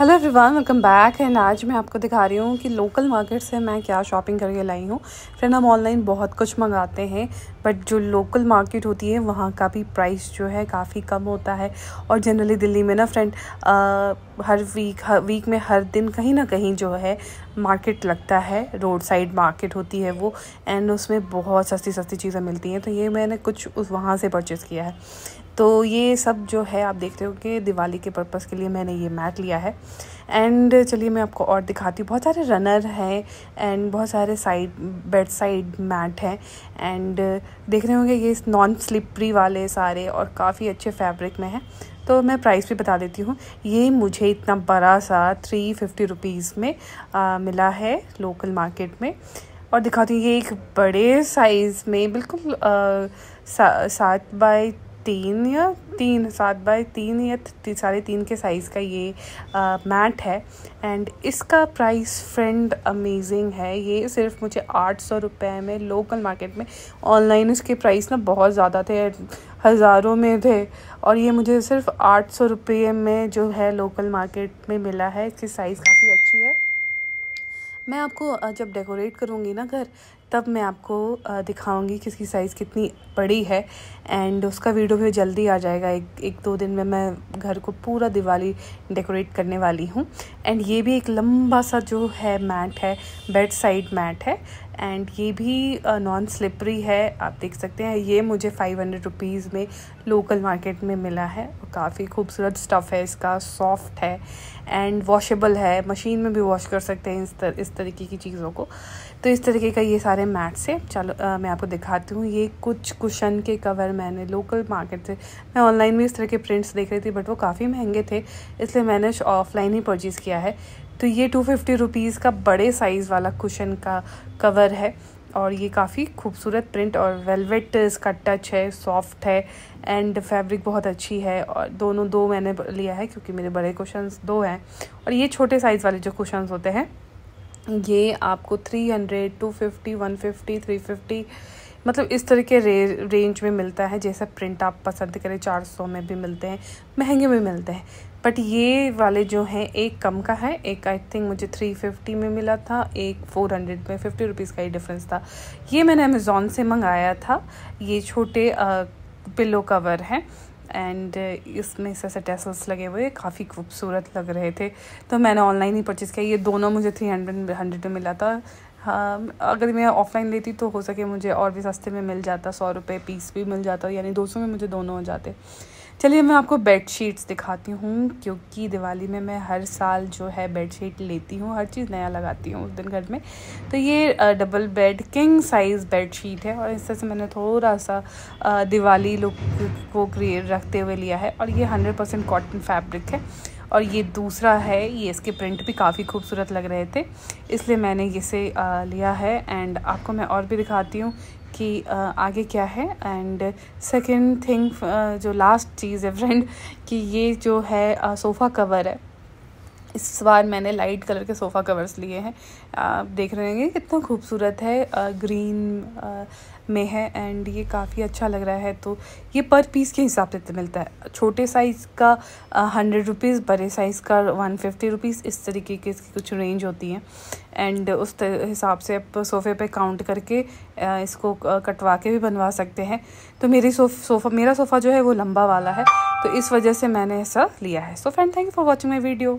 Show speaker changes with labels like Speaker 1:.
Speaker 1: hello everyone welcome back and आज मैं आपको दिखा रही हूँ कि लोकल मार्केट से मैं क्या शॉपिंग करके लाई हूँ फ्रेंड हम ऑनलाइन बहुत कुछ मंगाते हैं बट जो लोकल मार्केट होती है वहाँ का भी प्राइस जो है काफ़ी कम होता है और जनरली दिल्ली में ना फ्रेंड हर वीक हर वीक में हर दिन कहीं ना कहीं जो है मार्केट लगता है रोड साइड मार्केट होती है वो एंड उसमें बहुत सस्ती सस्ती चीज़ें मिलती हैं तो ये मैंने कुछ उस वहाँ से परचेज़ किया है तो ये सब जो है आप देखते हो कि दिवाली के पर्पज़ के लिए मैंने ये मैट लिया है एंड चलिए मैं आपको और दिखाती हूँ बहुत सारे रनर हैं एंड बहुत सारे साइड बेड साइड मैट हैं एंड देख रहे होंगे ये नॉन स्लिपरी वाले सारे और काफ़ी अच्छे फैब्रिक में हैं तो मैं प्राइस भी बता देती हूँ ये मुझे इतना बड़ा सा थ्री फिफ्टी रुपीज़ में आ, मिला है लोकल मार्केट में और दिखाती हूँ ये एक बड़े साइज़ में बिल्कुल सात बाई तीन या तीन सात बाय तीन या ती, साढ़े तीन के साइज़ का ये मैट है एंड इसका प्राइस फ्रेंड अमेजिंग है ये सिर्फ मुझे आठ सौ रुपये में लोकल मार्केट में ऑनलाइन इसके प्राइस ना बहुत ज़्यादा थे हज़ारों में थे और ये मुझे सिर्फ आठ सौ रुपये में जो है लोकल मार्केट में मिला है इसकी साइज़ काफ़ी अच्छी है मैं आपको जब डेकोरेट करूँगी ना घर तब मैं आपको दिखाऊंगी इसकी साइज़ कितनी बड़ी है एंड उसका वीडियो भी जल्दी आ जाएगा एक एक दो दिन में मैं घर को पूरा दिवाली डेकोरेट करने वाली हूँ एंड ये भी एक लंबा सा जो है मैट है बेड साइड मैट है एंड ये भी नॉन स्लिपरी है आप देख सकते हैं ये मुझे फाइव हंड्रेड रुपीज़ में लोकल मार्केट में मिला है काफ़ी खूबसूरत स्टफ़ है इसका सॉफ्ट है एंड वॉशेबल है मशीन में भी वॉश कर सकते हैं इस तर, इस तरीके की चीज़ों को तो इस तरीके का ये सारे सारे मैट से चलो आ, मैं आपको दिखाती हूँ ये कुछ कुशन के कवर मैंने लोकल मार्केट से मैं ऑनलाइन में इस तरह के प्रिंट्स देख रही थी बट वो काफ़ी महंगे थे इसलिए मैंने ऑफलाइन ही परचेज़ किया है तो ये टू फिफ्टी रुपीज़ का बड़े साइज़ वाला कुशन का कवर है और ये काफ़ी खूबसूरत प्रिंट और वेलवेट इसका टच है सॉफ्ट है एंड फैब्रिक बहुत अच्छी है और दोनों दो मैंने लिया है क्योंकि मेरे बड़े कुशंस दो हैं और ये छोटे साइज़ वाले जो कुशंस होते हैं ये आपको three hundred two fifty one fifty three fifty मतलब इस तरह के रे रेंज में मिलता है जैसा प्रिंट आप पसंद करें चार सौ में भी मिलते हैं महंगे में मिलते हैं बट ये वाले जो हैं एक कम का है एक आई थिंक मुझे थ्री फिफ्टी में मिला था एक फ़ोर हंड्रेड में फिफ्टी रुपीज़ का ही डिफरेंस था ये मैंने अमेज़ोन से मंगाया था ये छोटे पिलो कवर हैं एंड uh, इसमें से ऐसे टेसल्स लगे हुए काफ़ी खूबसूरत लग रहे थे तो मैंने ऑनलाइन ही परचेज़ किया ये दोनों मुझे थ्री हंड्रेड हंड्रेड में मिला था हाँ अगर मैं ऑफलाइन लेती तो हो सके मुझे और भी सस्ते में मिल जाता सौ रुपये पीस भी मिल जाता यानी दो सौ में मुझे दोनों हो जाते चलिए मैं आपको बेड शीट्स दिखाती हूँ क्योंकि दिवाली में मैं हर साल जो है बेड शीट लेती हूँ हर चीज़ नया लगाती हूँ उस दिन घर में तो ये double bed king size bed sheet है और इस तरह से मैंने थोड़ा सा दिवाली लुक को क्रिएट रखते हुए लिया है और ये हंड्रेड परसेंट कॉटन फैब्रिक है और ये दूसरा है ये इसके प्रिंट भी काफ़ी खूबसूरत लग रहे थे इसलिए मैंने इसे लिया है एंड आपको मैं और भी दिखाती हूँ कि आगे क्या है एंड सेकेंड थिंग जो लास्ट चीज़ है फ्रेंड कि ये जो है सोफ़ा कवर है इस बार मैंने लाइट कलर के सोफ़ा कवर्स लिए हैं आप देख रहे हैं कितना खूबसूरत है ग्रीन में है एंड ये काफ़ी अच्छा लग रहा है तो ये पर पीस के हिसाब से मिलता है छोटे साइज़ का हंड्रेड रुपीज़ बड़े साइज़ का वन फिफ्टी रुपीज़ इस तरीके की इसकी कुछ रेंज होती है एंड उस हिसाब से आप सोफ़े पे काउंट करके इसको कटवा के भी बनवा सकते हैं तो मेरी सोफ़ा मेरा सोफ़ा जो है वो लंबा वाला है तो इस वजह से मैंने ऐसा लिया है so friend thank you for watching my video